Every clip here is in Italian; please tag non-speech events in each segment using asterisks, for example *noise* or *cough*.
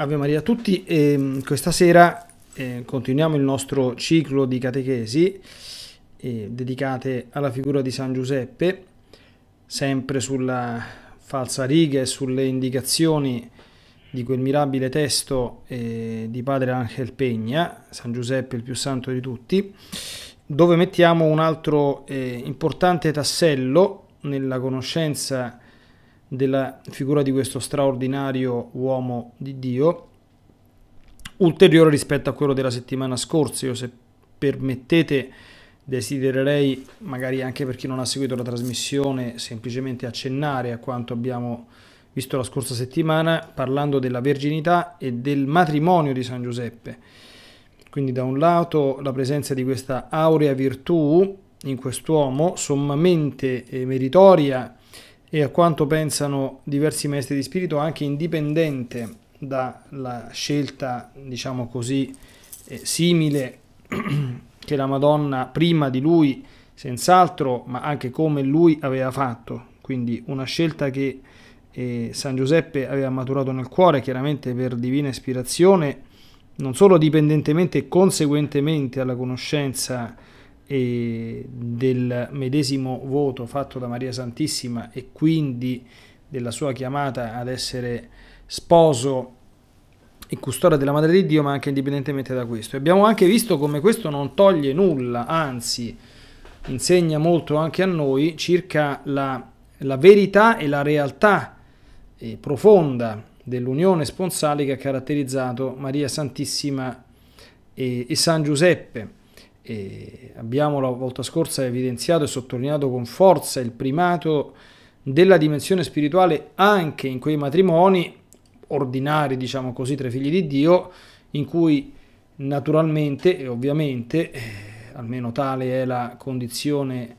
Ave Maria a tutti, e ehm, questa sera ehm, continuiamo il nostro ciclo di catechesi eh, dedicate alla figura di San Giuseppe, sempre sulla falsa riga e sulle indicazioni di quel mirabile testo eh, di padre Angel Pegna, San Giuseppe il più santo di tutti, dove mettiamo un altro eh, importante tassello nella conoscenza di della figura di questo straordinario uomo di Dio, ulteriore rispetto a quello della settimana scorsa. Io, se permettete, desidererei, magari anche per chi non ha seguito la trasmissione, semplicemente accennare a quanto abbiamo visto la scorsa settimana, parlando della verginità e del matrimonio di San Giuseppe. Quindi da un lato la presenza di questa aurea virtù in quest'uomo, sommamente eh, meritoria, e a quanto pensano diversi maestri di spirito anche indipendente dalla scelta, diciamo così, eh, simile *clears throat* che la Madonna prima di lui senz'altro, ma anche come lui aveva fatto, quindi una scelta che eh, San Giuseppe aveva maturato nel cuore, chiaramente per divina ispirazione, non solo dipendentemente e conseguentemente alla conoscenza e del medesimo voto fatto da Maria Santissima e quindi della sua chiamata ad essere sposo e custode della Madre di Dio, ma anche indipendentemente da questo. abbiamo anche visto come questo non toglie nulla, anzi insegna molto anche a noi circa la, la verità e la realtà eh, profonda dell'unione sponsale che ha caratterizzato Maria Santissima e, e San Giuseppe. E abbiamo la volta scorsa evidenziato e sottolineato con forza il primato della dimensione spirituale anche in quei matrimoni ordinari, diciamo così, tra i figli di Dio, in cui naturalmente e ovviamente, eh, almeno tale è la condizione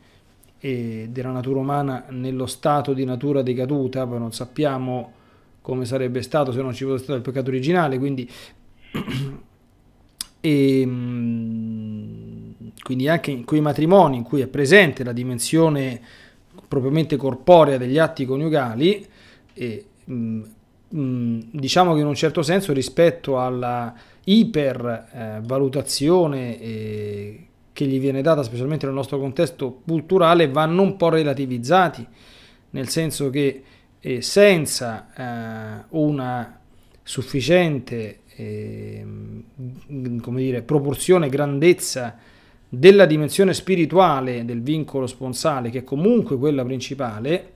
eh, della natura umana nello stato di natura decaduta, poi non sappiamo come sarebbe stato se non ci fosse stato il peccato originale, quindi... e, *clears throat* ehm, quindi anche in quei matrimoni in cui è presente la dimensione propriamente corporea degli atti coniugali, e, mh, mh, diciamo che in un certo senso rispetto alla ipervalutazione eh, eh, che gli viene data, specialmente nel nostro contesto culturale, vanno un po' relativizzati, nel senso che eh, senza eh, una sufficiente ehm, come dire, proporzione, grandezza della dimensione spirituale del vincolo sponsale, che è comunque quella principale,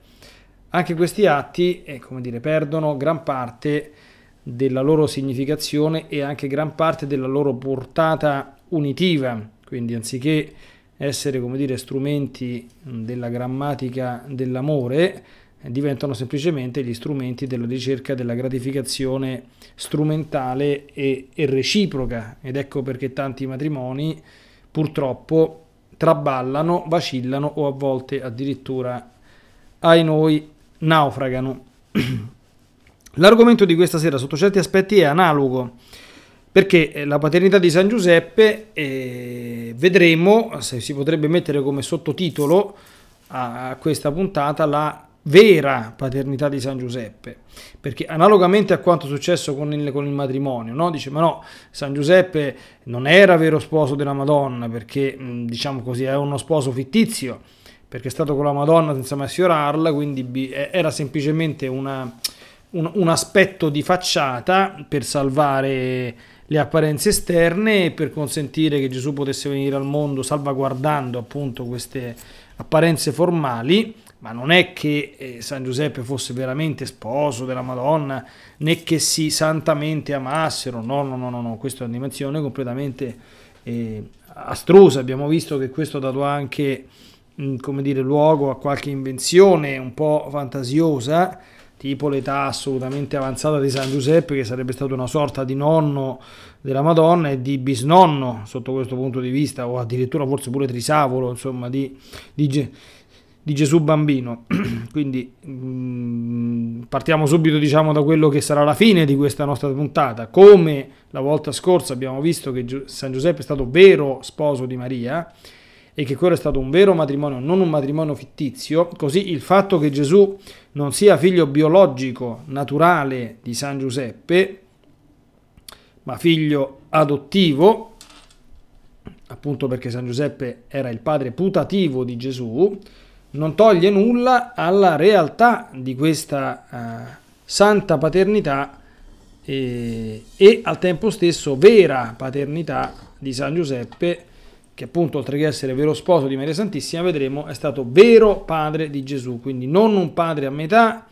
anche questi atti eh, dire, perdono gran parte della loro significazione e anche gran parte della loro portata unitiva. Quindi anziché essere dire, strumenti della grammatica dell'amore, eh, diventano semplicemente gli strumenti della ricerca della gratificazione strumentale e, e reciproca. Ed ecco perché tanti matrimoni purtroppo traballano, vacillano o a volte addirittura ai noi naufragano. *clears throat* L'argomento di questa sera sotto certi aspetti è analogo perché eh, la paternità di San Giuseppe eh, vedremo se si potrebbe mettere come sottotitolo a questa puntata la vera paternità di San Giuseppe, perché analogamente a quanto successo con il, con il matrimonio, no? dice ma no, San Giuseppe non era vero sposo della Madonna, perché diciamo così è uno sposo fittizio, perché è stato con la Madonna senza mai sfiorarla, quindi era semplicemente una, un, un aspetto di facciata per salvare le apparenze esterne e per consentire che Gesù potesse venire al mondo salvaguardando appunto queste apparenze formali ma non è che eh, San Giuseppe fosse veramente sposo della Madonna, né che si santamente amassero, no, no, no, no, no. questa è un'animazione completamente eh, astrusa, abbiamo visto che questo ha dato anche, mm, come dire, luogo a qualche invenzione un po' fantasiosa, tipo l'età assolutamente avanzata di San Giuseppe, che sarebbe stato una sorta di nonno della Madonna e di bisnonno sotto questo punto di vista, o addirittura forse pure trisavolo, insomma, di, di di Gesù bambino. *clears throat* Quindi mh, mm, partiamo subito diciamo da quello che sarà la fine di questa nostra puntata. Come la volta scorsa abbiamo visto che San Giuseppe è stato vero sposo di Maria e che quello è stato un vero matrimonio, non un matrimonio fittizio, così il fatto che Gesù non sia figlio biologico naturale di San Giuseppe, ma figlio adottivo, appunto perché San Giuseppe era il padre putativo di Gesù, non toglie nulla alla realtà di questa eh, santa paternità e, eh, e, al tempo stesso vera paternità di San Giuseppe, che appunto oltre che essere vero sposo di Maria Santissima, vedremo, è stato vero padre di Gesù, quindi non un padre a metà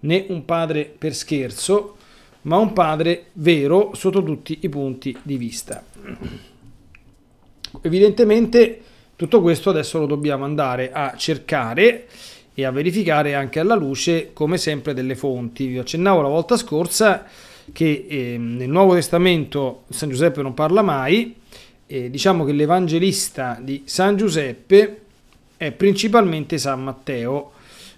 né un padre per scherzo, ma un padre vero sotto tutti i punti di vista. Evidentemente tutto questo adesso lo dobbiamo andare a cercare e a verificare anche alla luce, come sempre, delle fonti. Vi accennavo la volta scorsa che eh, nel Nuovo Testamento San Giuseppe non parla mai, eh, diciamo che l'Evangelista di San Giuseppe è principalmente San Matteo,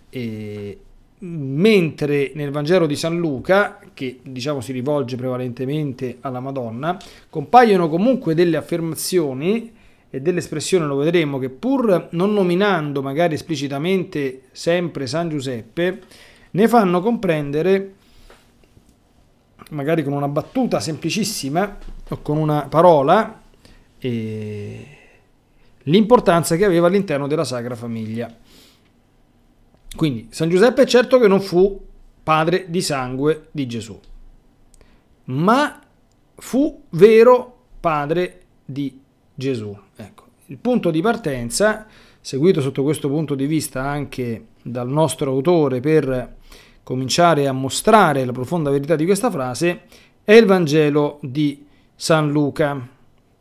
eh, mentre nel Vangelo di San Luca, che diciamo si rivolge prevalentemente alla Madonna, compaiono comunque delle affermazioni e dell'espressione lo vedremo che pur non nominando magari esplicitamente sempre San Giuseppe, ne fanno comprendere, magari con una battuta semplicissima o con una parola, eh, l'importanza che aveva all'interno della Sacra Famiglia. Quindi San Giuseppe è certo che non fu padre di sangue di Gesù, ma fu vero padre di Gesù. Il punto di partenza, seguito sotto questo punto di vista anche dal nostro autore per cominciare a mostrare la profonda verità di questa frase, è il Vangelo di San Luca,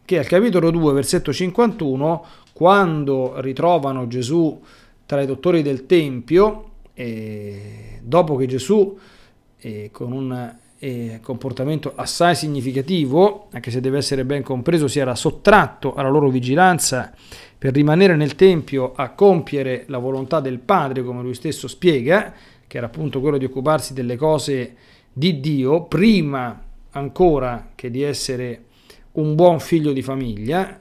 che al capitolo 2, versetto 51, quando ritrovano Gesù tra i dottori del Tempio, e dopo che Gesù, con un eh, comportamento assai significativo, anche se deve essere ben compreso, si era sottratto alla loro vigilanza per rimanere nel Tempio a compiere la volontà del Padre, come lui stesso spiega, che era appunto quello di occuparsi delle cose di Dio, prima ancora che di essere un buon figlio di famiglia,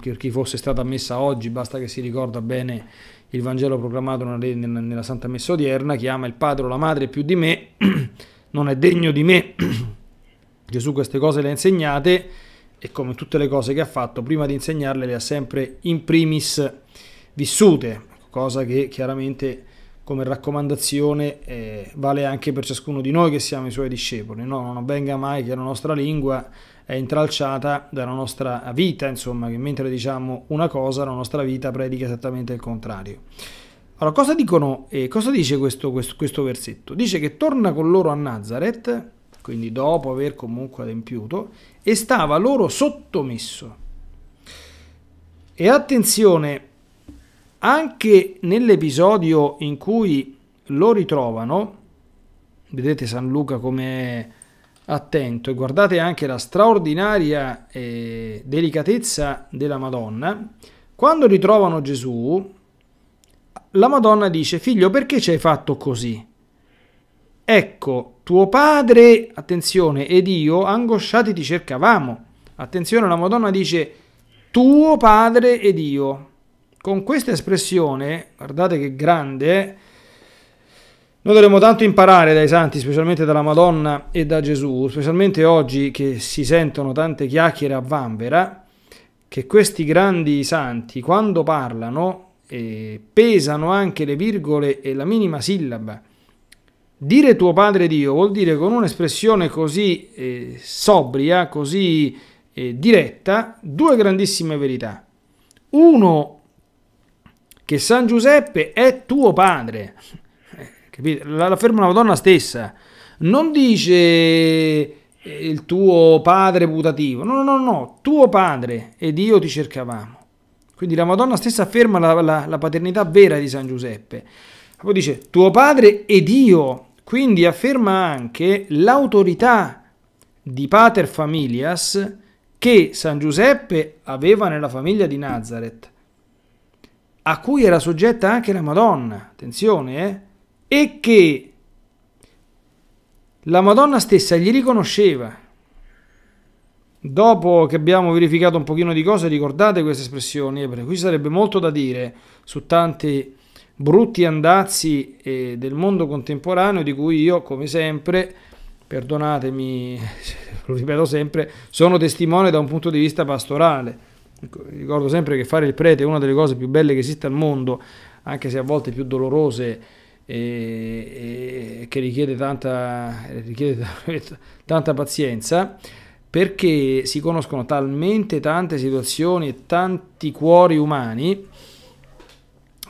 per chi fosse stata ammessa oggi, basta che si ricorda bene il Vangelo proclamato nella Santa Messa odierna, chi ama il padre o la madre più di me, *clears throat* non è degno di me. *clears throat* Gesù queste cose le ha insegnate e come tutte le cose che ha fatto, prima di insegnarle le ha sempre in primis vissute, cosa che chiaramente come raccomandazione eh, vale anche per ciascuno di noi che siamo i suoi discepoli. No? Non avvenga mai che la nostra lingua è intralciata dalla nostra vita, insomma, che mentre diciamo una cosa la nostra vita predica esattamente il contrario. Allora, cosa, dicono, eh, cosa dice questo, questo, questo versetto? Dice che torna con loro a Nazareth, quindi dopo aver comunque adempiuto, e stava loro sottomesso. E attenzione, anche nell'episodio in cui lo ritrovano, vedete San Luca come è attento e guardate anche la straordinaria eh, delicatezza della Madonna, quando ritrovano Gesù, la Madonna dice, figlio, perché ci hai fatto così? Ecco, tuo padre, attenzione, ed io, angosciati ti cercavamo. Attenzione, la Madonna dice, tuo padre ed io. Con questa espressione, guardate che grande, eh, noi dovremmo tanto imparare dai santi, specialmente dalla Madonna e da Gesù, specialmente oggi che si sentono tante chiacchiere a vanvera, che questi grandi santi, quando parlano, eh, pesano anche le virgole e la minima sillaba. Dire tuo padre Dio vuol dire con un'espressione così eh, sobria, così eh, diretta, due grandissime verità. Uno, che San Giuseppe è tuo padre, eh, La L'afferma la Madonna stessa, non dice eh, il tuo padre putativo, no, no, no, no, tuo padre ed io ti cercavamo. Quindi la Madonna stessa afferma la, la, la paternità vera di San Giuseppe. Poi dice, tuo padre è Dio, quindi afferma anche l'autorità di pater familias che San Giuseppe aveva nella famiglia di Nazareth, a cui era soggetta anche la Madonna, attenzione, eh? e che la Madonna stessa gli riconosceva. Dopo che abbiamo verificato un pochino di cose, ricordate queste espressioni, perché qui sarebbe molto da dire su tanti brutti andazzi eh, del mondo contemporaneo di cui io, come sempre, perdonatemi, *laughs* lo ripeto sempre, sono testimone da un punto di vista pastorale. Ecco, ricordo sempre che fare il prete è una delle cose più belle che esiste al mondo, anche se a volte più dolorose e, eh, e eh, che richiede tanta, richiede *laughs* tanta pazienza perché si conoscono talmente tante situazioni e tanti cuori umani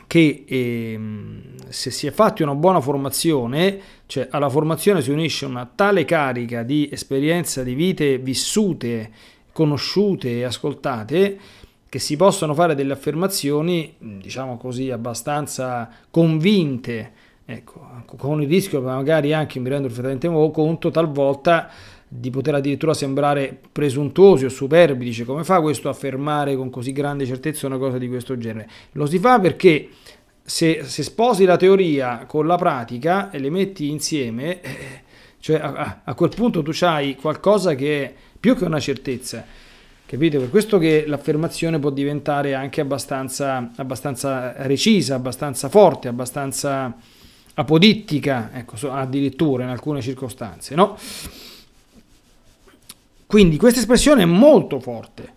che ehm, se si è fatti una buona formazione, cioè alla formazione si unisce una tale carica di esperienza di vite vissute, conosciute e ascoltate, che si possono fare delle affermazioni, diciamo così, abbastanza convinte, ecco, con il rischio magari anche, mi rendo perfettamente conto, talvolta di poter addirittura sembrare presuntuosi o superbi, dice come fa questo a affermare con così grande certezza una cosa di questo genere? Lo si fa perché se, se sposi la teoria con la pratica e le metti insieme, eh, cioè a, a quel punto tu hai qualcosa che è più che una certezza. Capite? Per questo che l'affermazione può diventare anche abbastanza, abbastanza recisa, abbastanza forte, abbastanza apodittica, ecco, addirittura in alcune circostanze, no? Quindi questa espressione è molto forte.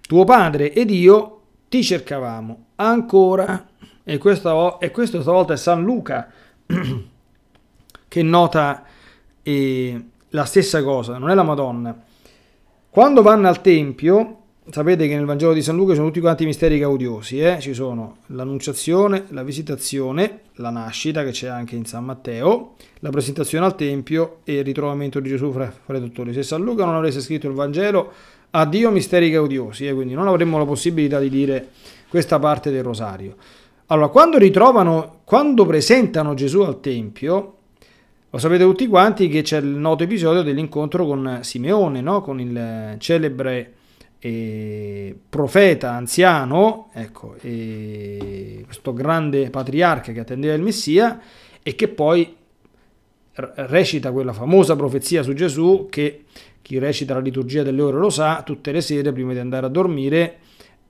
Tuo padre ed io ti cercavamo ancora. E questa, e questo stavolta è San Luca *clears throat* che nota eh, la stessa cosa, non è la Madonna. Quando vanno al Tempio, sapete che nel Vangelo di San Luca ci sono tutti quanti i misteri caudiosi, eh? ci sono l'annunciazione, la visitazione, la nascita che c'è anche in San Matteo, la presentazione al Tempio e il ritrovamento di Gesù fra, fra i dottori. Se San Luca non avesse scritto il Vangelo, addio misteri caudiosi, eh? quindi non avremmo la possibilità di dire questa parte del rosario. Allora, quando ritrovano, quando presentano Gesù al Tempio, lo sapete tutti quanti che c'è il noto episodio dell'incontro con Simeone, no? con il celebre eh, profeta anziano, ecco, eh, questo grande patriarca che attendeva il Messia e che poi recita quella famosa profezia su Gesù che chi recita la liturgia delle ore lo sa, tutte le sere prima di andare a dormire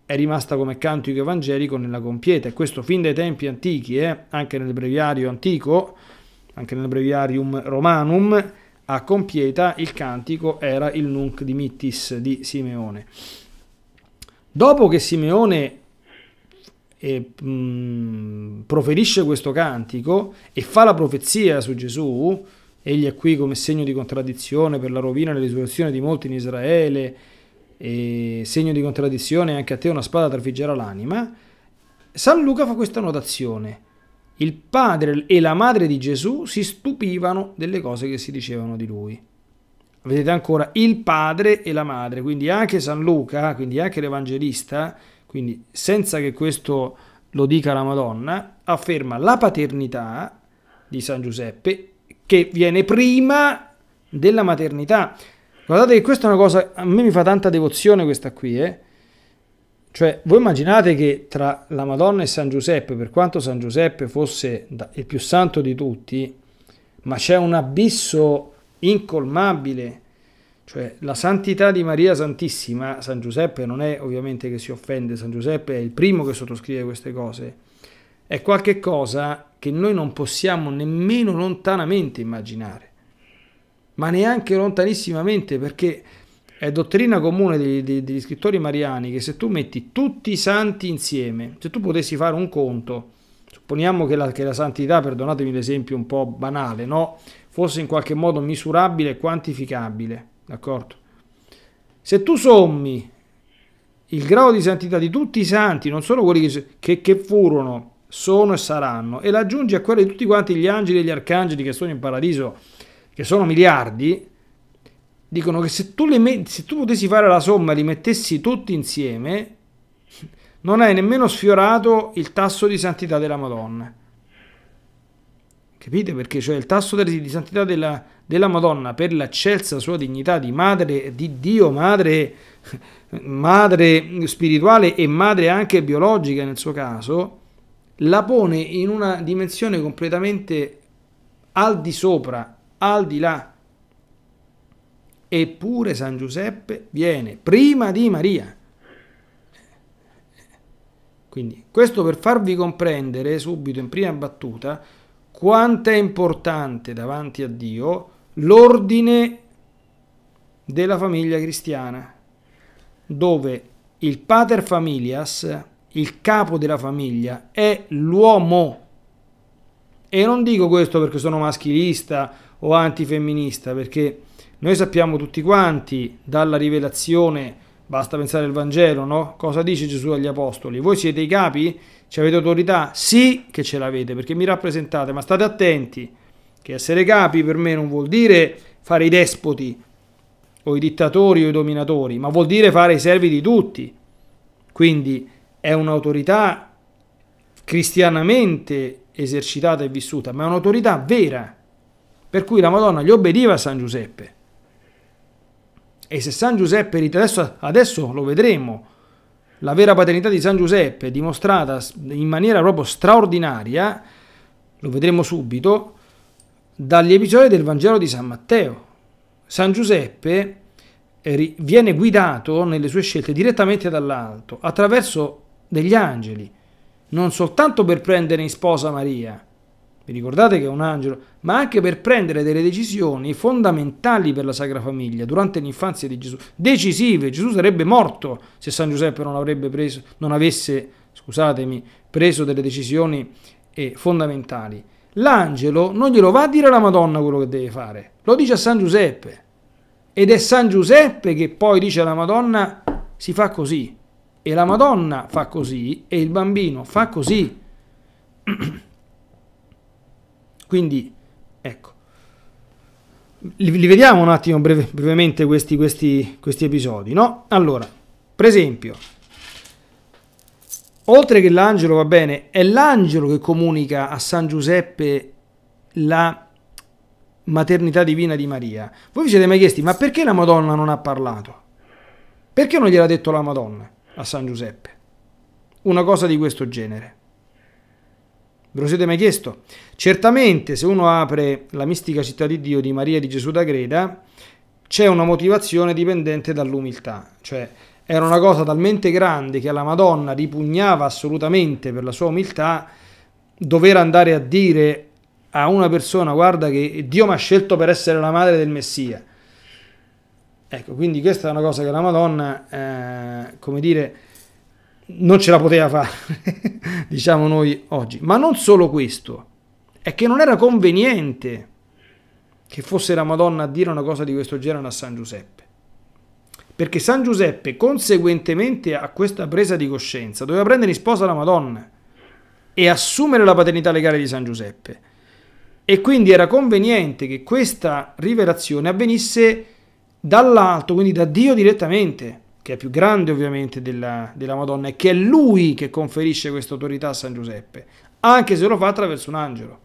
è rimasta come cantico evangelico nella compieta e questo fin dai tempi antichi, eh, anche nel breviario antico, anche nel breviarium romanum, a Compieta il cantico era il Nunc Dimittis di Simeone. Dopo che Simeone eh, mh, proferisce questo cantico e fa la profezia su Gesù, egli è qui come segno di contraddizione per la rovina e la risurrezione di molti in Israele, e segno di contraddizione anche a te una spada trafiggerà l'anima, San Luca fa questa notazione il padre e la madre di Gesù si stupivano delle cose che si dicevano di lui. Vedete ancora il padre e la madre, quindi anche San Luca, quindi anche l'Evangelista, quindi senza che questo lo dica la Madonna, afferma la paternità di San Giuseppe che viene prima della maternità. Guardate che questa è una cosa, a me mi fa tanta devozione questa qui, eh? Cioè, voi immaginate che tra la Madonna e San Giuseppe, per quanto San Giuseppe fosse il più santo di tutti, ma c'è un abisso incolmabile. Cioè, la santità di Maria Santissima, San Giuseppe non è ovviamente che si offende, San Giuseppe è il primo che sottoscrive queste cose, è qualcosa che noi non possiamo nemmeno lontanamente immaginare, ma neanche lontanissimamente, perché è dottrina comune degli, degli scrittori mariani che se tu metti tutti i santi insieme, se tu potessi fare un conto, supponiamo che la, che la santità, perdonatemi l'esempio un po' banale, no? fosse in qualche modo misurabile e quantificabile, d'accordo? Se tu sommi il grado di santità di tutti i santi, non solo quelli che, che, che furono, sono e saranno, e l'aggiungi a quello di tutti quanti gli angeli e gli arcangeli che sono in paradiso, che sono miliardi, dicono che se tu, met- se tu potessi fare la somma e li mettessi tutti insieme, non hai nemmeno sfiorato il tasso di santità della Madonna. Capite? Perché cioè, il tasso di santità della, della Madonna per l'eccelsa sua dignità di madre, di Dio, madre, madre spirituale e madre anche biologica nel suo caso, la pone in una dimensione completamente al di sopra, al di là Eppure San Giuseppe viene prima di Maria. Quindi questo per farvi comprendere subito in prima battuta quanto è importante davanti a Dio l'ordine della famiglia cristiana, dove il pater familias, il capo della famiglia, è l'uomo. E non dico questo perché sono maschilista o antifemminista, perché noi sappiamo tutti quanti dalla rivelazione, basta pensare al Vangelo, no? Cosa dice Gesù agli Apostoli? Voi siete i capi? Ci avete autorità? Sì che ce l'avete perché mi rappresentate, ma state attenti che essere capi per me non vuol dire fare i despoti o i dittatori o i dominatori, ma vuol dire fare i servi di tutti. Quindi è un'autorità cristianamente esercitata e vissuta, ma è un'autorità vera. Per cui la Madonna gli obbediva a San Giuseppe. E se San Giuseppe, adesso, adesso lo vedremo, la vera paternità di San Giuseppe dimostrata in maniera proprio straordinaria, lo vedremo subito, dagli episodi del Vangelo di San Matteo. San Giuseppe eh, viene guidato nelle sue scelte direttamente dall'alto, attraverso degli angeli, non soltanto per prendere in sposa Maria, vi ricordate che è un angelo, ma anche per prendere delle decisioni fondamentali per la Sacra Famiglia durante l'infanzia di Gesù, decisive, Gesù sarebbe morto se San Giuseppe non, avrebbe preso, non avesse, scusatemi, preso delle decisioni eh, fondamentali. L'angelo non glielo va a dire alla Madonna quello che deve fare, lo dice a San Giuseppe. Ed è San Giuseppe che poi dice alla Madonna si fa così, e la Madonna fa così, e il bambino fa così. *clears throat* Quindi, ecco, li, li vediamo un attimo breve, brevemente questi, questi, questi episodi, no? Allora, per esempio, oltre che l'angelo, va bene, è l'angelo che comunica a San Giuseppe la maternità divina di Maria. Voi vi siete mai chiesti, ma perché la Madonna non ha parlato? Perché non gliel'ha detto la Madonna a San Giuseppe? Una cosa di questo genere. Ve lo siete mai chiesto? Certamente se uno apre la mistica città di Dio di Maria di Gesù da Greda, c'è una motivazione dipendente dall'umiltà, cioè era una cosa talmente grande che alla Madonna ripugnava assolutamente per la sua umiltà dover andare a dire a una persona guarda che Dio mi ha scelto per essere la madre del Messia. Ecco, quindi questa è una cosa che la Madonna, eh, come dire, non ce la poteva fare, *laughs* diciamo noi oggi. Ma non solo questo, è che non era conveniente che fosse la Madonna a dire una cosa di questo genere a San Giuseppe. Perché San Giuseppe, conseguentemente a questa presa di coscienza, doveva prendere in sposa la Madonna e assumere la paternità legale di San Giuseppe. E quindi era conveniente che questa rivelazione avvenisse dall'alto, quindi da Dio direttamente che è più grande ovviamente della, della Madonna, e che è lui che conferisce questa autorità a San Giuseppe, anche se lo fa attraverso un angelo.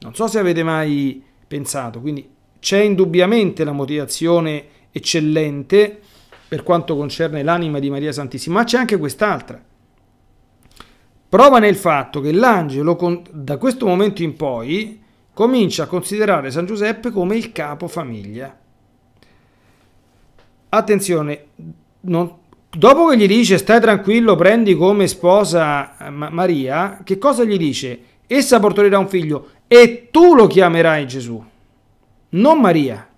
Non so se avete mai pensato, quindi c'è indubbiamente la motivazione eccellente per quanto concerne l'anima di Maria Santissima, ma c'è anche quest'altra. Prova nel fatto che l'angelo da questo momento in poi comincia a considerare San Giuseppe come il capo famiglia attenzione, non, dopo che gli dice stai tranquillo, prendi come sposa eh, Maria, che cosa gli dice? Essa porterà un figlio e tu lo chiamerai Gesù, non Maria.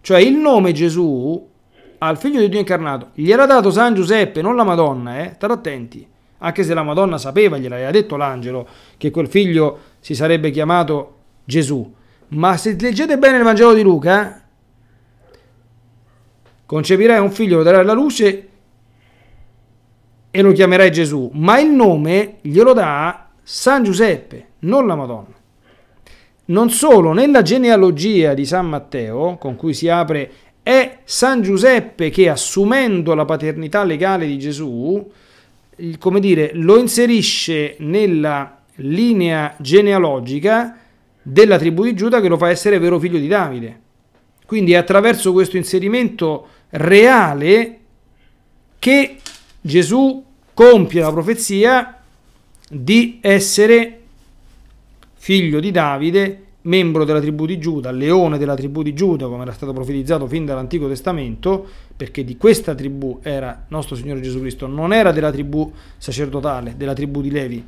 Cioè il nome Gesù al figlio di Dio incarnato gliel'ha dato San Giuseppe, non la Madonna, eh? State attenti, anche se la Madonna sapeva, gliel'aveva detto l'angelo, che quel figlio si sarebbe chiamato Gesù. Ma se leggete bene il Vangelo di Luca, Concepirai un figlio, lo darai alla luce e lo chiamerai Gesù, ma il nome glielo dà San Giuseppe, non la Madonna. Non solo, nella genealogia di San Matteo, con cui si apre, è San Giuseppe che assumendo la paternità legale di Gesù, come dire, lo inserisce nella linea genealogica della tribù di Giuda che lo fa essere vero figlio di Davide. Quindi attraverso questo inserimento reale che Gesù compie la profezia di essere figlio di Davide, membro della tribù di Giuda, leone della tribù di Giuda, come era stato profetizzato fin dall'Antico Testamento, perché di questa tribù era nostro Signore Gesù Cristo, non era della tribù sacerdotale, della tribù di Levi.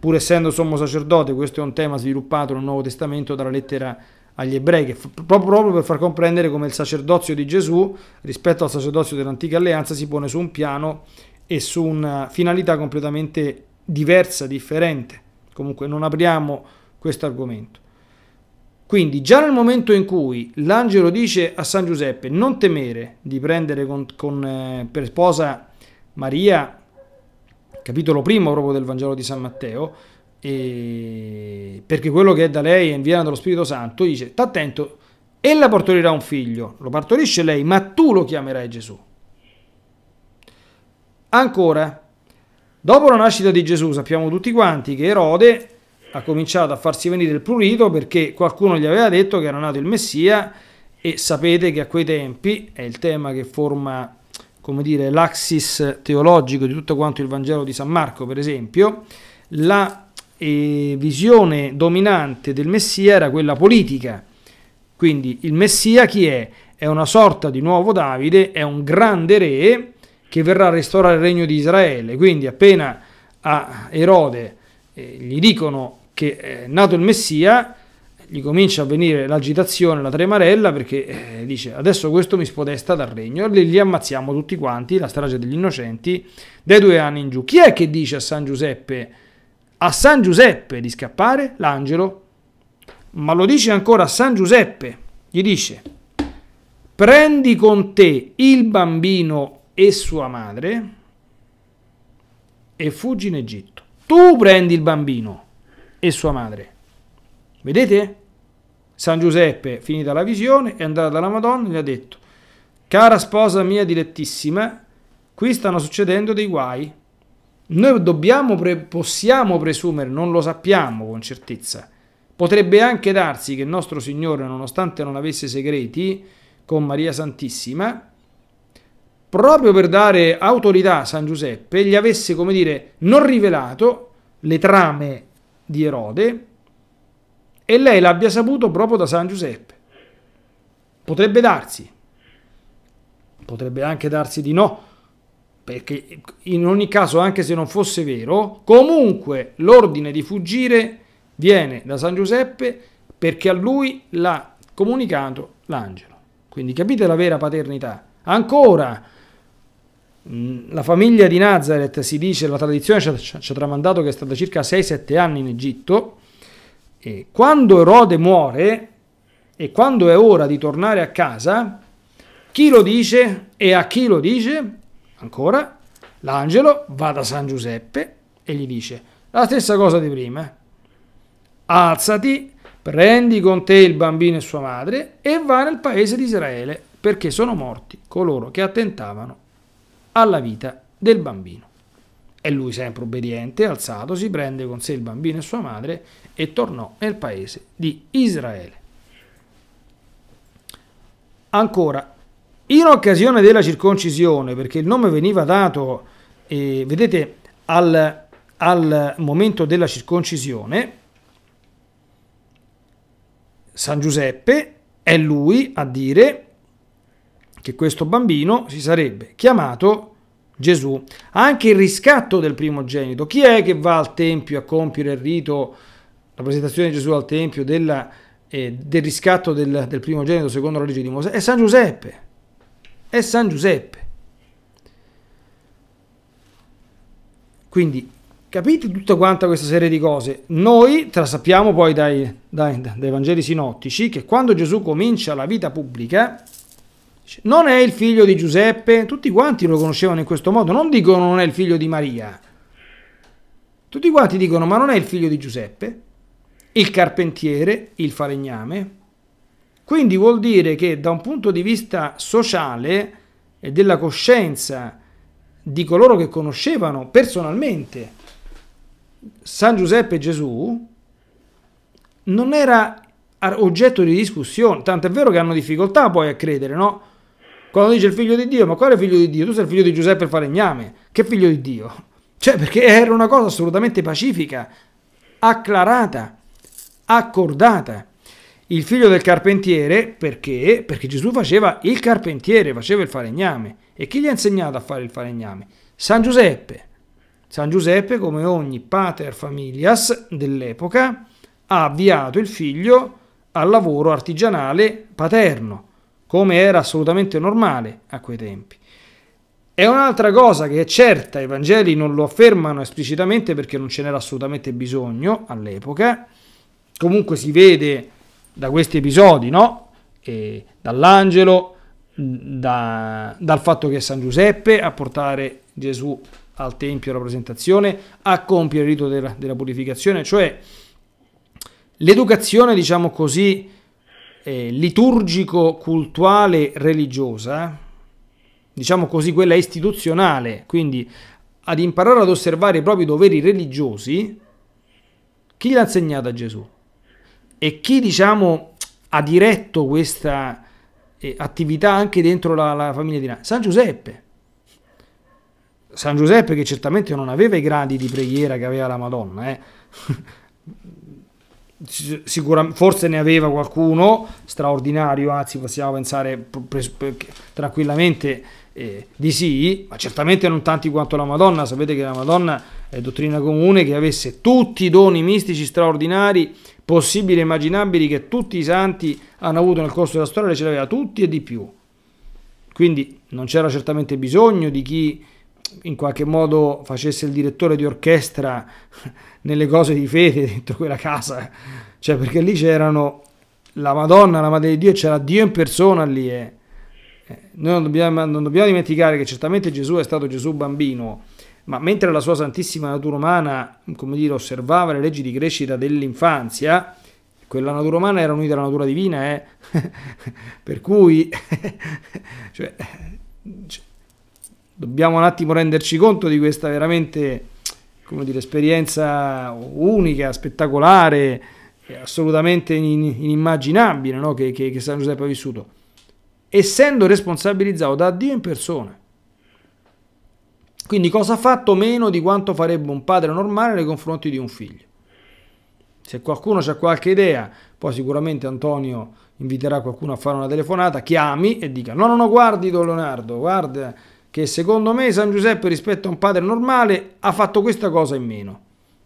Pur essendo sommo sacerdote, questo è un tema sviluppato nel Nuovo Testamento dalla lettera agli ebrei, che, proprio per far comprendere come il sacerdozio di Gesù rispetto al sacerdozio dell'antica alleanza si pone su un piano e su una finalità completamente diversa, differente. Comunque non apriamo questo argomento. Quindi già nel momento in cui l'angelo dice a San Giuseppe non temere di prendere con, con, eh, per sposa Maria, capitolo primo proprio del Vangelo di San Matteo, e perché quello che è da lei è inviato dallo Spirito Santo, dice, attento, ella partorirà un figlio, lo partorisce lei, ma tu lo chiamerai Gesù. Ancora, dopo la nascita di Gesù sappiamo tutti quanti che Erode ha cominciato a farsi venire il prurito perché qualcuno gli aveva detto che era nato il Messia e sapete che a quei tempi è il tema che forma come dire, l'axis teologico di tutto quanto il Vangelo di San Marco, per esempio, la eh, visione dominante del Messia era quella politica. Quindi il Messia chi è? È una sorta di nuovo Davide, è un grande re che verrà a restaurare il regno di Israele. Quindi appena a Erode eh, gli dicono che è eh, nato il Messia, gli comincia a venire l'agitazione, la tremarella, perché eh, dice adesso questo mi spodesta dal regno, e li, li ammazziamo tutti quanti, la strage degli innocenti, dai due anni in giù. Chi è che dice a San Giuseppe a San Giuseppe di scappare l'angelo, ma lo dice ancora a San Giuseppe, gli dice, prendi con te il bambino e sua madre e fuggi in Egitto. Tu prendi il bambino e sua madre. Vedete? San Giuseppe, finita la visione, è andato dalla Madonna e gli ha detto, cara sposa mia direttissima, qui stanno succedendo dei guai, noi dobbiamo, pre possiamo presumere, non lo sappiamo con certezza. Potrebbe anche darsi che il nostro Signore, nonostante non avesse segreti con Maria Santissima, proprio per dare autorità a San Giuseppe, gli avesse, come dire, non rivelato le trame di Erode e lei l'abbia saputo proprio da San Giuseppe. Potrebbe darsi, potrebbe anche darsi di no, perché in ogni caso, anche se non fosse vero, comunque l'ordine di fuggire viene da San Giuseppe perché a lui l'ha comunicato l'angelo. Quindi capite la vera paternità. Ancora, mm, la famiglia di Nazareth, si dice, la tradizione ci ha, tramandato che è stata circa 6-7 anni in Egitto, e quando Erode muore e quando è ora di tornare a casa, chi lo dice e a chi lo dice? Ancora, l'angelo va da San Giuseppe e gli dice la stessa cosa di prima. Alzati, prendi con te il bambino e sua madre e va nel paese di Israele, perché sono morti coloro che attentavano alla vita del bambino. E lui, sempre obbediente, alzato, si prende con sé il bambino e sua madre e tornò nel paese di Israele. Ancora, in occasione della circoncisione, perché il nome veniva dato, eh, vedete, al, al momento della circoncisione, San Giuseppe è lui a dire che questo bambino si sarebbe chiamato Gesù. Anche il riscatto del primogenito. Chi è che va al Tempio a compiere il rito, la presentazione di Gesù al Tempio, della, eh, del riscatto del, del primogenito secondo la legge di Mosè? È San Giuseppe è San Giuseppe. Quindi capite tutta quanta questa serie di cose. Noi tra sappiamo poi dai, dai, dai Vangeli sinottici che quando Gesù comincia la vita pubblica, non è il figlio di Giuseppe, tutti quanti lo conoscevano in questo modo, non dicono non è il figlio di Maria. Tutti quanti dicono ma non è il figlio di Giuseppe, il carpentiere, il falegname, quindi vuol dire che da un punto di vista sociale e della coscienza di coloro che conoscevano personalmente San Giuseppe e Gesù, non era oggetto di discussione, tanto è vero che hanno difficoltà poi a credere, no? Quando dice il figlio di Dio, ma quale figlio di Dio? Tu sei il figlio di Giuseppe il falegname, che figlio di Dio? *laughs* Cioè, perché era una cosa assolutamente pacifica, acclarata, accordata il figlio del carpentiere perché? Perché Gesù faceva il carpentiere, faceva il falegname. E chi gli ha insegnato a fare il falegname? San Giuseppe. San Giuseppe, come ogni pater familias dell'epoca, ha avviato il figlio al lavoro artigianale paterno, come era assolutamente normale a quei tempi. È un'altra cosa che è certa, i Vangeli non lo affermano esplicitamente perché non ce n'era assolutamente bisogno all'epoca, comunque si vede da questi episodi, no? E dall'angelo, mm, da, dal fatto che è San Giuseppe a portare Gesù al Tempio alla presentazione, a compiere il rito della, della purificazione, cioè l'educazione, diciamo così, eh, liturgico-cultuale religiosa, diciamo così quella istituzionale, quindi ad imparare ad osservare i propri doveri religiosi, chi l'ha insegnata a Gesù? e chi diciamo ha diretto questa eh, attività anche dentro la, la famiglia di Nani? San Giuseppe. San Giuseppe che certamente non aveva i gradi di preghiera che aveva la Madonna, eh. *laughs* Sicuramente, forse ne aveva qualcuno straordinario, anzi possiamo pensare tranquillamente eh, di sì, ma certamente non tanti quanto la Madonna, sapete che la Madonna è dottrina comune che avesse tutti i doni mistici straordinari possibili e immaginabili che tutti i santi hanno avuto nel corso della storia, ce l'aveva tutti e di più. Quindi non c'era certamente bisogno di chi in qualche modo facesse il direttore di orchestra *laughs* nelle cose di fede dentro quella casa, cioè perché lì c'erano la Madonna, la Madre di Dio, c'era Dio in persona lì. Eh. eh noi non dobbiamo, non dobbiamo dimenticare che certamente Gesù è stato Gesù bambino, ma mentre la sua santissima natura umana, come dire, osservava le leggi di crescita dell'infanzia, quella natura umana era unita alla natura divina, eh? *laughs* per cui *laughs* cioè, cioè, dobbiamo un attimo renderci conto di questa veramente come dire, esperienza unica, spettacolare, assolutamente inimmaginabile no? che, che, che San Giuseppe ha vissuto, essendo responsabilizzato da Dio in persona. Quindi cosa ha fatto meno di quanto farebbe un padre normale nei confronti di un figlio? Se qualcuno ha qualche idea, poi sicuramente Antonio inviterà qualcuno a fare una telefonata, chiami e dica no, no, no, guardi Don Leonardo, guarda che secondo me San Giuseppe rispetto a un padre normale ha fatto questa cosa in meno.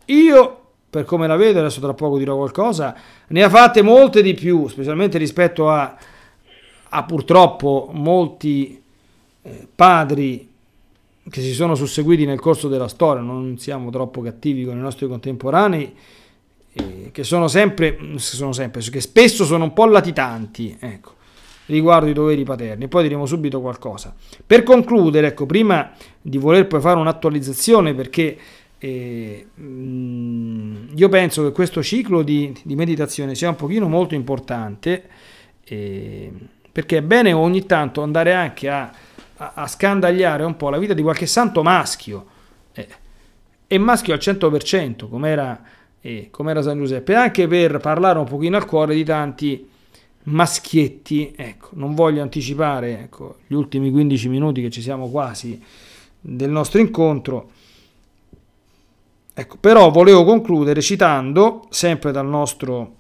Io, per come la vedo, adesso tra poco dirò qualcosa, ne ha fatte molte di più, specialmente rispetto a, a purtroppo molti eh, padri che si sono susseguiti nel corso della storia, non siamo troppo cattivi con i nostri contemporanei, eh, che sono sempre, sono sempre, che spesso sono un po' latitanti, ecco, riguardo i doveri paterni. Poi diremo subito qualcosa. Per concludere, ecco, prima di voler poi fare un'attualizzazione, perché eh, io penso che questo ciclo di, di, meditazione sia un pochino molto importante, eh, perché è bene ogni tanto andare anche a a, a scandagliare un po' la vita di qualche santo maschio, eh, e maschio al 100%, come era, eh, come era San Giuseppe, anche per parlare un pochino al cuore di tanti maschietti. Ecco, non voglio anticipare ecco, gli ultimi 15 minuti che ci siamo quasi del nostro incontro. Ecco, però volevo concludere citando, sempre dal nostro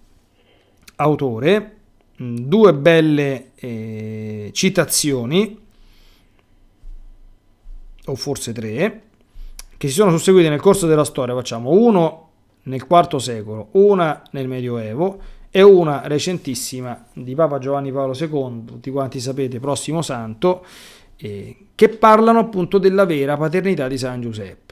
autore, mm, due belle eh, citazioni o forse tre, che si sono susseguite nel corso della storia. Facciamo uno nel IV secolo, una nel Medioevo e una recentissima di Papa Giovanni Paolo II, tutti quanti sapete, prossimo santo, eh, che parlano appunto della vera paternità di San Giuseppe.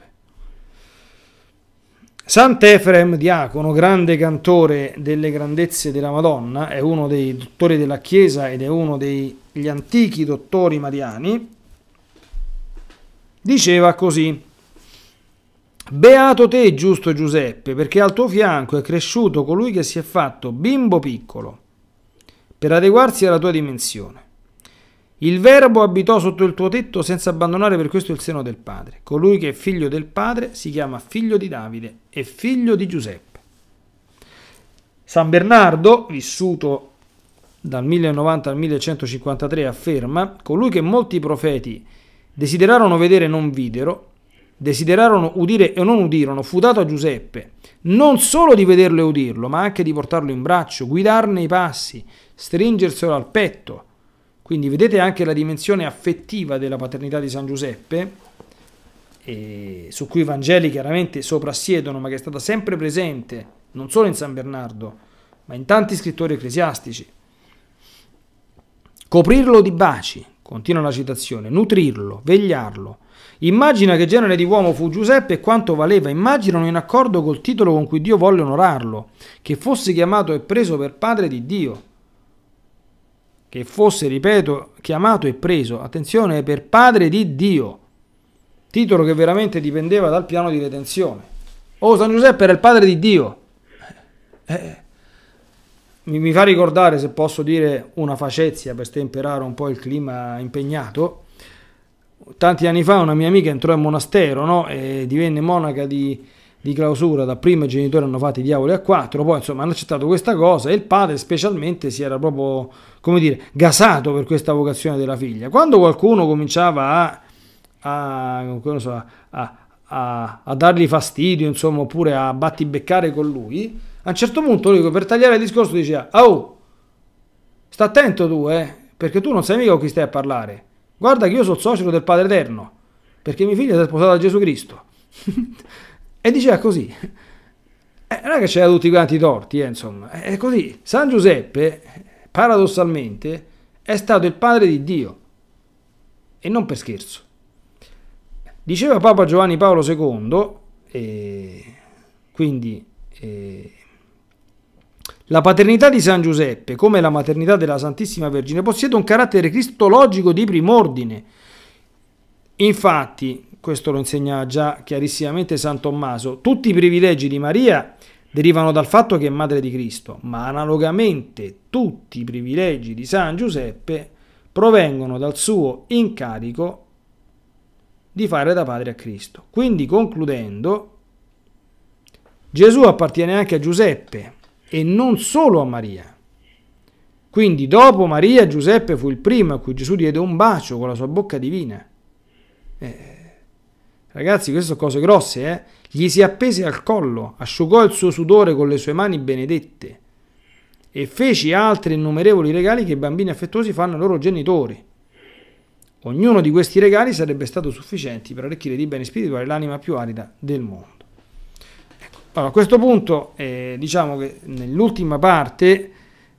Sant'Efrem Diacono, grande cantore delle grandezze della Madonna, è uno dei dottori della Chiesa ed è uno degli antichi dottori mariani, diceva così. Beato te, giusto Giuseppe, perché al tuo fianco è cresciuto colui che si è fatto bimbo piccolo, per adeguarsi alla tua dimensione. Il Verbo abitò sotto il tuo tetto senza abbandonare per questo il seno del Padre. Colui che è figlio del Padre si chiama figlio di Davide e figlio di Giuseppe. San Bernardo, vissuto dal 1090 al 1153, afferma, colui che molti profeti desiderarono vedere e non videro, desiderarono udire e non udirono, fu dato a Giuseppe non solo di vederlo e udirlo, ma anche di portarlo in braccio, guidarne i passi, stringerselo al petto. Quindi vedete anche la dimensione affettiva della paternità di San Giuseppe, su cui i Vangeli chiaramente soprassiedono, ma che è stata sempre presente, non solo in San Bernardo, ma in tanti scrittori ecclesiastici. Coprirlo di baci, Continua la citazione. Nutrirlo, vegliarlo. Immagina che genere di uomo fu Giuseppe e quanto valeva. Immaginano in accordo col titolo con cui Dio volle onorarlo, che fosse chiamato e preso per padre di Dio. Che fosse, ripeto, chiamato e preso, attenzione, per padre di Dio. Titolo che veramente dipendeva dal piano di retenzione. Oh, San Giuseppe era il padre di Dio. Eh, eh mi, mi fa ricordare, se posso dire una facezia per stemperare un po' il clima impegnato, tanti anni fa una mia amica entrò in monastero no? e divenne monaca di, di clausura, da prima i genitori hanno fatto i diavoli a quattro, poi insomma hanno accettato questa cosa e il padre specialmente si era proprio, come dire, gasato per questa vocazione della figlia. Quando qualcuno cominciava a, a, so, a, a, a dargli fastidio, insomma, oppure a battibeccare con lui, a un certo punto lui per tagliare il discorso diceva, oh, sta attento tu, eh, perché tu non sai mica con chi stai a parlare. Guarda che io sono il socio del Padre Eterno, perché mia figlia si è sposata a Gesù Cristo. *laughs* e diceva ah, così. Eh, non è che c'era tutti quanti i torti, eh, insomma. È così. San Giuseppe, paradossalmente, è stato il padre di Dio. E non per scherzo. Diceva Papa Giovanni Paolo II, eh, quindi eh, la paternità di San Giuseppe, come la maternità della Santissima Vergine, possiede un carattere cristologico di prim'ordine. Infatti, questo lo insegna già chiarissimamente San Tommaso, tutti i privilegi di Maria derivano dal fatto che è madre di Cristo, ma analogamente tutti i privilegi di San Giuseppe provengono dal suo incarico di fare da padre a Cristo. Quindi concludendo, Gesù appartiene anche a Giuseppe e non solo a Maria. Quindi dopo Maria Giuseppe fu il primo a cui Gesù diede un bacio con la sua bocca divina. Eh, ragazzi, queste sono cose grosse, eh? Gli si appese al collo, asciugò il suo sudore con le sue mani benedette e fece altri innumerevoli regali che i bambini affettuosi fanno ai loro genitori. Ognuno di questi regali sarebbe stato sufficiente per arricchire di bene spirituale l'anima più arida del mondo. Ecco. Allora, a questo punto, eh, diciamo che nell'ultima parte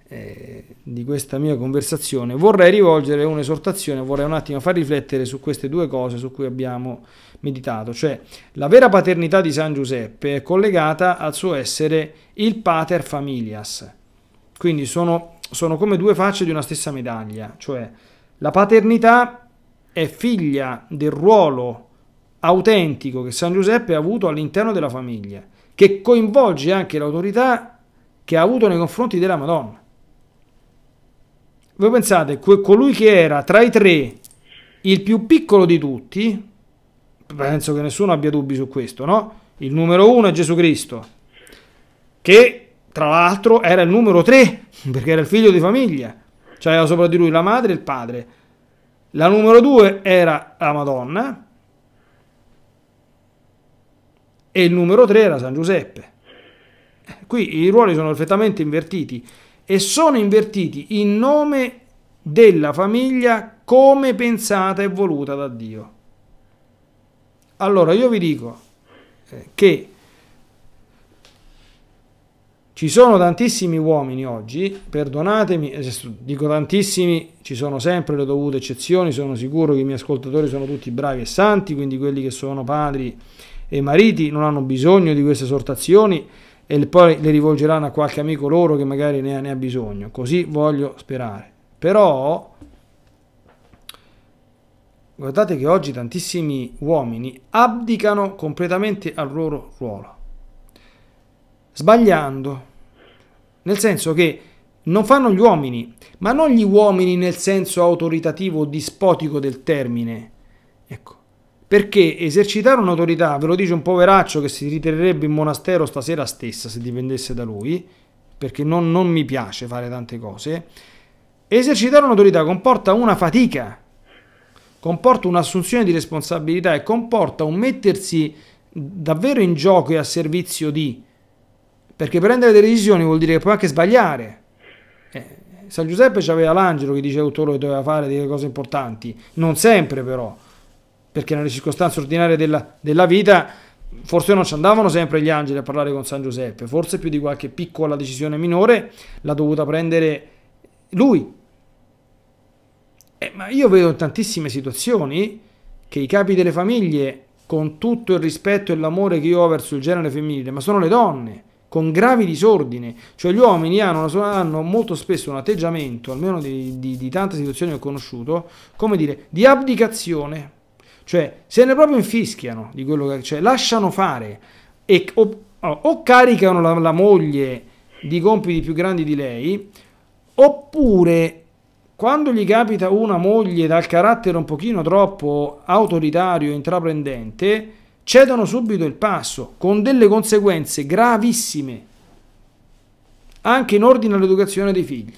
eh, di questa mia conversazione vorrei rivolgere un'esortazione, vorrei un attimo far riflettere su queste due cose su cui abbiamo meditato, cioè la vera paternità di San Giuseppe è collegata al suo essere il pater familias, quindi sono, sono come due facce di una stessa medaglia, cioè la paternità è figlia del ruolo autentico che San Giuseppe ha avuto all'interno della famiglia, che coinvolge anche l'autorità che ha avuto nei confronti della Madonna. Voi pensate, colui che era tra i tre il più piccolo di tutti, penso che nessuno abbia dubbi su questo, no? Il numero uno è Gesù Cristo, che tra l'altro era il numero tre, *laughs* perché era il figlio di famiglia, cioè sopra di lui la madre e il padre. La numero 2 era la Madonna e il numero 3 era San Giuseppe. Qui i ruoli sono perfettamente invertiti e sono invertiti in nome della famiglia come pensata e voluta da Dio. Allora io vi dico eh, che ci sono tantissimi uomini oggi, perdonatemi, eh, dico tantissimi, ci sono sempre le dovute eccezioni, sono sicuro che i miei ascoltatori sono tutti bravi e santi, quindi quelli che sono padri e mariti non hanno bisogno di queste esortazioni e poi le rivolgeranno a qualche amico loro che magari ne ha, ne ha bisogno, così voglio sperare. Però guardate che oggi tantissimi uomini abdicano completamente al loro ruolo sbagliando. Nel senso che non fanno gli uomini, ma non gli uomini nel senso autoritativo o dispotico del termine. Ecco. Perché esercitare un'autorità, ve lo dice un poveraccio che si ritirerebbe in monastero stasera stessa se dipendesse da lui, perché non, non mi piace fare tante cose, esercitare un'autorità comporta una fatica, comporta un'assunzione di responsabilità e comporta un mettersi davvero in gioco e a servizio di perché prendere delle decisioni vuol dire che puoi anche sbagliare. Eh, San Giuseppe c'aveva l'angelo che diceva tutto quello che doveva fare, delle cose importanti. Non sempre però, perché nelle circostanze ordinarie della, della vita forse non ci andavano sempre gli angeli a parlare con San Giuseppe, forse più di qualche piccola decisione minore l'ha dovuta prendere lui. Eh, ma io vedo in tantissime situazioni che i capi delle famiglie, con tutto il rispetto e l'amore che io ho verso il genere femminile, ma sono le donne con gravi disordini, cioè gli uomini hanno, hanno molto spesso un atteggiamento, almeno di, di, di tante situazioni che ho conosciuto, come dire, di abdicazione, cioè se ne proprio infischiano di quello che cioè, lasciano fare e, o, o, caricano la, la moglie di compiti più grandi di lei, oppure quando gli capita una moglie dal carattere un pochino troppo autoritario e intraprendente, cedono subito il passo, con delle conseguenze gravissime, anche in ordine all'educazione dei figli.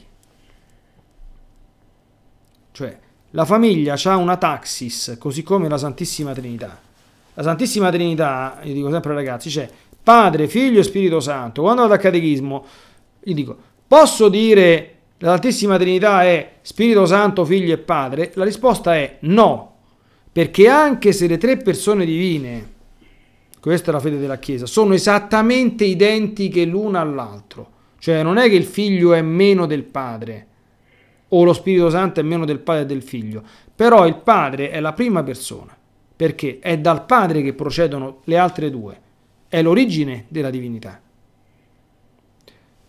Cioè, la famiglia ha una taxis, così come la Santissima Trinità. La Santissima Trinità, io dico sempre ai ragazzi, c'è cioè, Padre, Figlio e Spirito Santo. Quando vado al catechismo, gli dico, posso dire la Santissima Trinità è Spirito Santo, Figlio e Padre? La risposta è no, perché anche se le tre persone divine questa è la fede della Chiesa. Sono esattamente identiche l'una all'altro. Cioè non è che il figlio è meno del padre o lo Spirito Santo è meno del padre e del figlio. Però il padre è la prima persona perché è dal padre che procedono le altre due. È l'origine della divinità.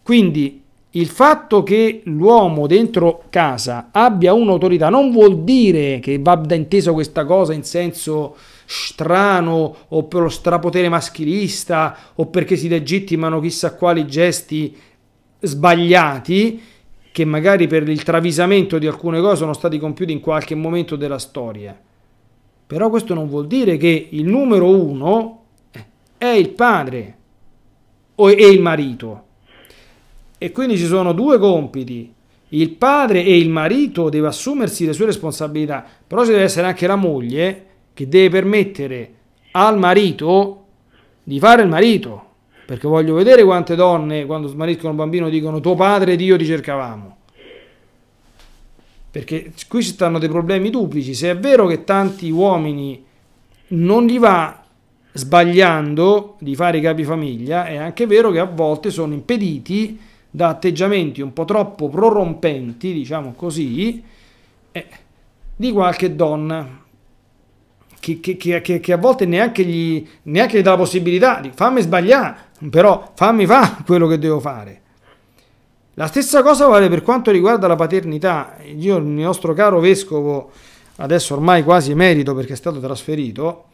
Quindi il fatto che l'uomo dentro casa abbia un'autorità non vuol dire che va inteso questa cosa in senso strano o per lo strapotere maschilista o perché si legittimano chissà quali gesti sbagliati che magari per il travisamento di alcune cose sono stati compiuti in qualche momento della storia. Però questo non vuol dire che il numero uno eh, è il padre o è il marito. E quindi ci sono due compiti. Il padre e il marito devono assumersi le sue responsabilità, però ci deve essere anche la moglie che deve permettere al marito di fare il marito, perché voglio vedere quante donne quando smariscono un bambino dicono tuo padre ed io ti cercavamo. Perché qui ci stanno dei problemi duplici, se è vero che tanti uomini non gli va sbagliando di fare i capi famiglia è anche vero che a volte sono impediti da atteggiamenti un po' troppo prorompenti, diciamo così, eh, di qualche donna che, che, che, che a volte neanche gli, neanche gli dà la possibilità di fammi sbagliare, però fammi fare *laughs* quello che devo fare. La stessa cosa vale per quanto riguarda la paternità. Io, il nostro caro vescovo, adesso ormai quasi emerito perché è stato trasferito,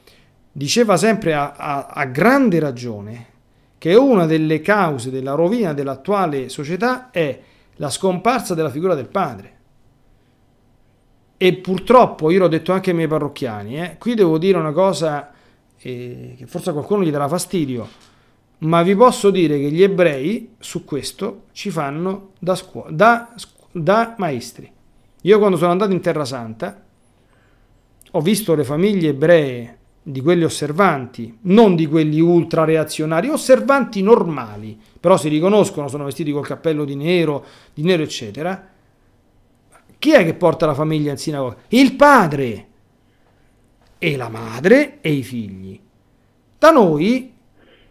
diceva sempre a, a, a grande ragione che una delle cause della rovina dell'attuale società è la scomparsa della figura del padre e purtroppo, io l'ho detto anche ai miei parrocchiani, eh, qui devo dire una cosa eh, che forse a qualcuno gli darà fastidio, ma vi posso dire che gli ebrei su questo ci fanno da, da, da maestri. Io quando sono andato in Terra Santa ho visto le famiglie ebree di quelli osservanti, non di quelli ultra reazionari, osservanti normali, però si riconoscono, sono vestiti col cappello di nero, di nero eccetera, chi è che porta la famiglia in sinagoga? Il padre e la madre e i figli. Da noi,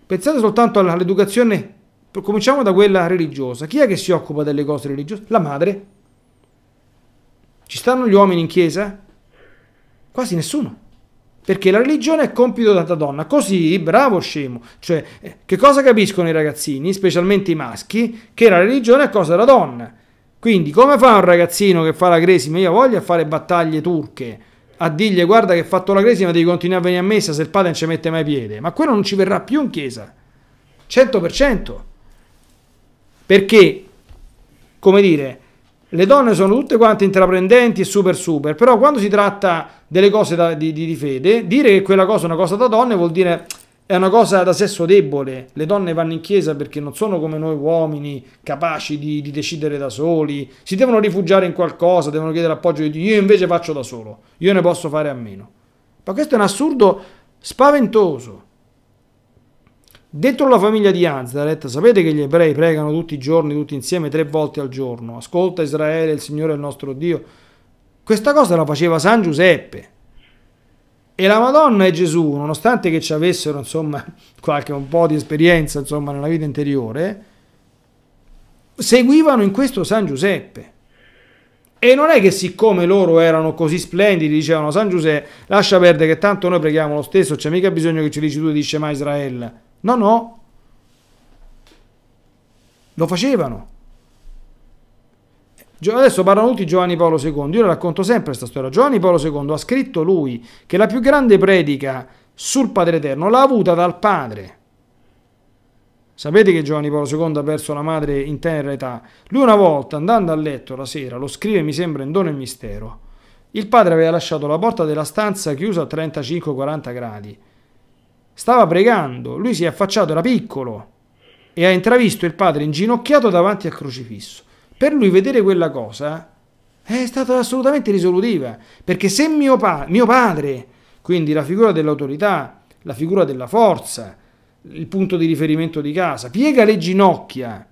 pensate soltanto all'educazione, cominciamo da quella religiosa. Chi è che si occupa delle cose religiose? La madre. Ci stanno gli uomini in chiesa? Quasi nessuno. Perché la religione è compito della donna. Così, bravo scemo. Cioè, eh, che cosa capiscono i ragazzini, specialmente i maschi, che la religione è cosa della donna? Quindi come fa un ragazzino che fa la cresima, io voglio fare battaglie turche, a dirgli guarda che ha fatto la cresima, devi continuare a venire a messa se il padre non ci mette mai piede, ma quello non ci verrà più in chiesa, 100%. Perché, come dire, le donne sono tutte quante intraprendenti e super super, però quando si tratta delle cose da, di, di, di, fede, dire che quella cosa è una cosa da donne vuol dire è una cosa da sesso debole, le donne vanno in chiesa perché non sono come noi uomini, capaci di, di decidere da soli, si devono rifugiare in qualcosa, devono chiedere appoggio di Dio, io invece faccio da solo, io ne posso fare a meno. Ma questo è un assurdo spaventoso. Dentro la famiglia di Anzaret, sapete che gli ebrei pregano tutti i giorni, tutti insieme, tre volte al giorno. Ascolta Israele, il Signore è il nostro Dio. Questa cosa la faceva San Giuseppe. E la Madonna e Gesù, nonostante che ci avessero insomma, *laughs* qualche un po' di esperienza insomma, nella vita interiore, seguivano in questo San Giuseppe. E non è che siccome loro erano così splendidi, dicevano San Giuseppe, lascia perdere che tanto noi preghiamo lo stesso, c'è mica bisogno che ci dici tu di Shema Israele. No, no. Lo facevano. Adesso parlano tutti Giovanni Paolo II, io le racconto sempre questa storia. Giovanni Paolo II ha scritto lui che la più grande predica sul Padre Eterno l'ha avuta dal padre. Sapete che Giovanni Paolo II ha perso la madre in tenera età? Lui una volta, andando a letto la sera, lo scrive, mi sembra, in dono e mistero. Il padre aveva lasciato la porta della stanza chiusa a 35-40 gradi. Stava pregando, lui si è affacciato, era piccolo, e ha intravisto il padre inginocchiato davanti al crocifisso per lui vedere quella cosa è stata assolutamente risolutiva, perché se mio, pa mio padre, quindi la figura dell'autorità, la figura della forza, il punto di riferimento di casa, piega le ginocchia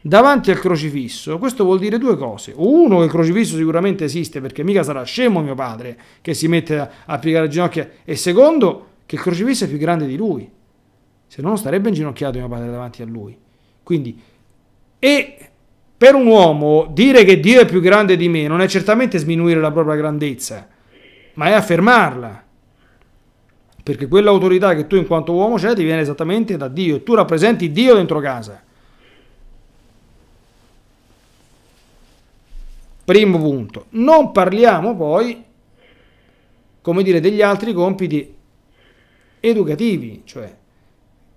davanti al crocifisso, questo vuol dire due cose. Uno, che il crocifisso sicuramente esiste, perché mica sarà scemo mio padre che si mette a, a piegare le ginocchia. E secondo, che il crocifisso è più grande di lui. Se no non starebbe inginocchiato mio padre davanti a lui. Quindi, e per un uomo dire che Dio è più grande di me non è certamente sminuire la propria grandezza, ma è affermarla. Perché quell'autorità che tu in quanto uomo c'è ti viene esattamente da Dio e tu rappresenti Dio dentro casa. Primo punto. Non parliamo poi, come dire, degli altri compiti educativi, cioè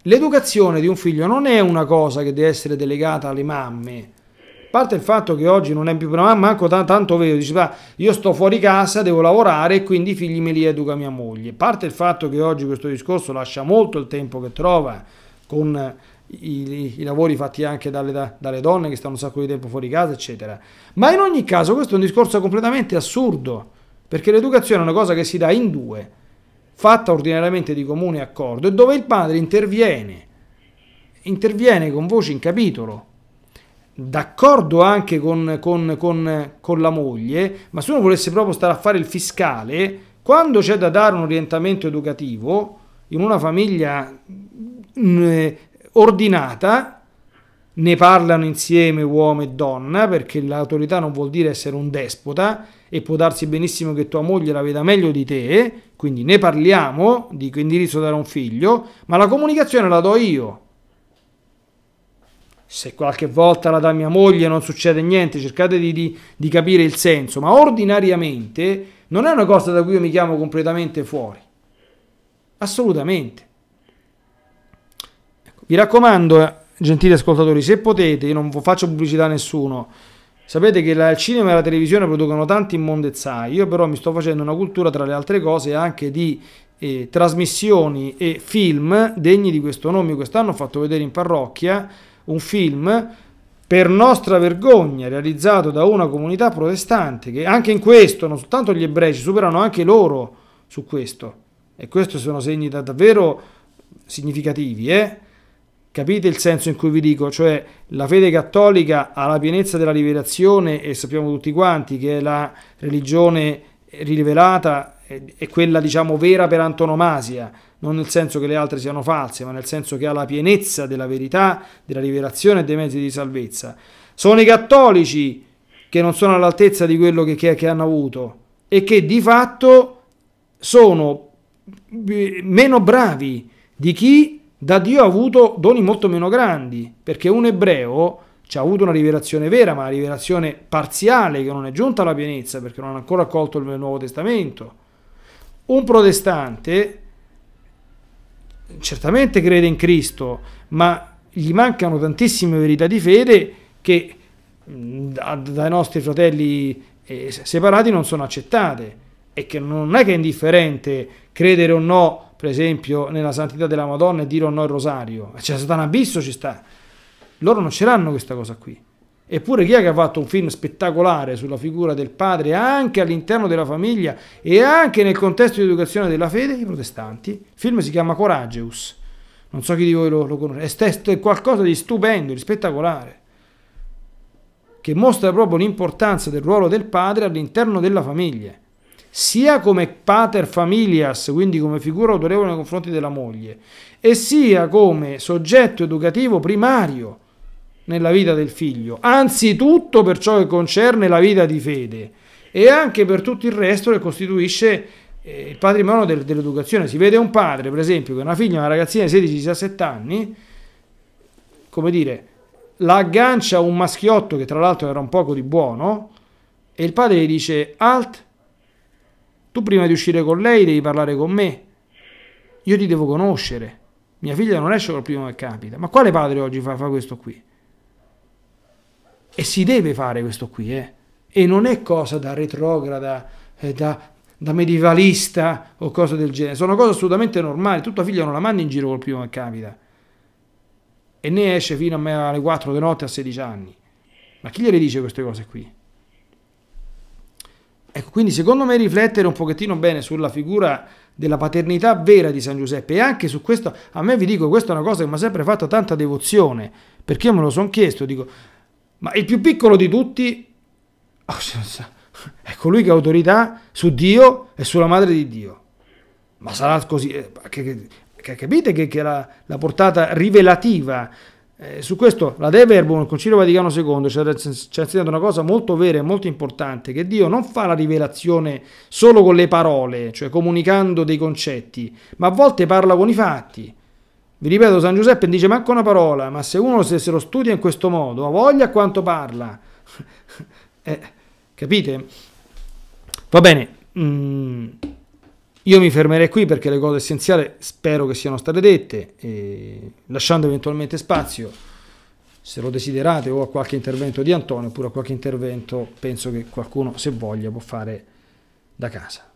L'educazione di un figlio non è una cosa che deve essere delegata alle mamme parte il fatto che oggi non è più ma manco tanto vero, dici, bah, io sto fuori casa, devo lavorare e quindi i figli me li educa mia moglie. Parte il fatto che oggi questo discorso lascia molto il tempo che trova con i, i lavori fatti anche dalle, da, dalle, donne che stanno un sacco di tempo fuori casa, eccetera. Ma in ogni caso questo è un discorso completamente assurdo, perché l'educazione è una cosa che si dà in due, fatta ordinariamente di comune accordo e dove il padre interviene, interviene con voce in capitolo d'accordo anche con, con, con, con, la moglie, ma se uno volesse proprio stare a fare il fiscale, quando c'è da dare un orientamento educativo in una famiglia mh, mm, eh, ordinata, ne parlano insieme uomo e donna, perché l'autorità non vuol dire essere un despota e può darsi benissimo che tua moglie la veda meglio di te, quindi ne parliamo di indirizzo dare a un figlio, ma la comunicazione la do io se qualche volta la dà mia moglie non succede niente, cercate di, di, di, capire il senso, ma ordinariamente non è una cosa da cui io mi chiamo completamente fuori, assolutamente. Ecco. Vi raccomando, eh, gentili ascoltatori, se potete, io non faccio pubblicità a nessuno, sapete che il cinema e la televisione producono tanti immondezzai, io però mi sto facendo una cultura tra le altre cose anche di eh, trasmissioni e film degni di questo nome, quest'anno ho fatto vedere in parrocchia, un film per nostra vergogna realizzato da una comunità protestante che anche in questo, non soltanto gli ebrei, ci superano anche loro su questo. E questi sono segni da davvero significativi, eh? Capite il senso in cui vi dico? Cioè la fede cattolica ha la pienezza della rivelazione e sappiamo tutti quanti che è la religione rivelata è quella diciamo vera per antonomasia non nel senso che le altre siano false, ma nel senso che ha la pienezza della verità, della rivelazione e dei mezzi di salvezza. Sono i cattolici che non sono all'altezza di quello che, che, che hanno avuto e che di fatto sono eh, meno bravi di chi da Dio ha avuto doni molto meno grandi, perché un ebreo ci ha avuto una rivelazione vera, ma una rivelazione parziale che non è giunta alla pienezza perché non ha ancora accolto il Nuovo Testamento. Un protestante certamente crede in Cristo, ma gli mancano tantissime verità di fede che mm, dai nostri fratelli eh, separati non sono accettate e che non è che è indifferente credere o no, per esempio, nella santità della Madonna e dire o no il rosario. C'è cioè, stato un abisso, ci sta. Loro non ce l'hanno questa cosa qui. Eppure chi è che ha fatto un film spettacolare sulla figura del padre anche all'interno della famiglia e anche nel contesto di educazione della fede? I protestanti. Il film si chiama Corageus. Non so chi di voi lo, lo conosce. È, è qualcosa di stupendo, di spettacolare, che mostra proprio l'importanza del ruolo del padre all'interno della famiglia, sia come pater familias, quindi come figura autorevole nei confronti della moglie, e sia come soggetto educativo primario nella vita del figlio, anzitutto per ciò che concerne la vita di fede e anche per tutto il resto che costituisce eh, il patrimonio del, dell'educazione. Si vede un padre, per esempio, che una figlia, una ragazzina di 16-17 anni, come dire, la aggancia a un maschiotto che tra l'altro era un poco di buono e il padre gli dice, alt, tu prima di uscire con lei devi parlare con me, io ti devo conoscere, mia figlia non esce col primo che capita. Ma quale padre oggi fa, fa questo qui? E si deve fare questo qui, eh? E non è cosa da retrograda, eh, da, da, medievalista o cose del genere. Sono cose assolutamente normali. Tutta figlia non la mandi in giro col primo che capita. E ne esce fino a me alle 4 di notte a 16 anni. Ma chi gliele dice queste cose qui? Ecco, quindi secondo me riflettere un pochettino bene sulla figura della paternità vera di San Giuseppe e anche su questo, a me vi dico, questa è una cosa che mi ha sempre fatto tanta devozione, perché io me lo sono chiesto, dico, ma il più piccolo di tutti è *laughs* colui ecco che ha autorità su Dio e sulla madre di Dio. Ma sarà così. Eh, che, che, capite che, che la, la, portata rivelativa. Eh, su questo la De Verbo nel Concilio Vaticano II, ci ha insegnato una cosa molto vera e molto importante, che Dio non fa la rivelazione solo con le parole, cioè comunicando dei concetti, ma a volte parla con i fatti vi ripeto, San Giuseppe non dice manco una parola, ma se uno se, se lo studia in questo modo, ha voglia quanto parla. *laughs* eh, capite? Va bene, mm, io mi fermerei qui perché le cose essenziali spero che siano state dette, eh, lasciando eventualmente spazio, se lo desiderate, o a qualche intervento di Antonio, oppure a qualche intervento, penso che qualcuno, se voglia, può fare da casa.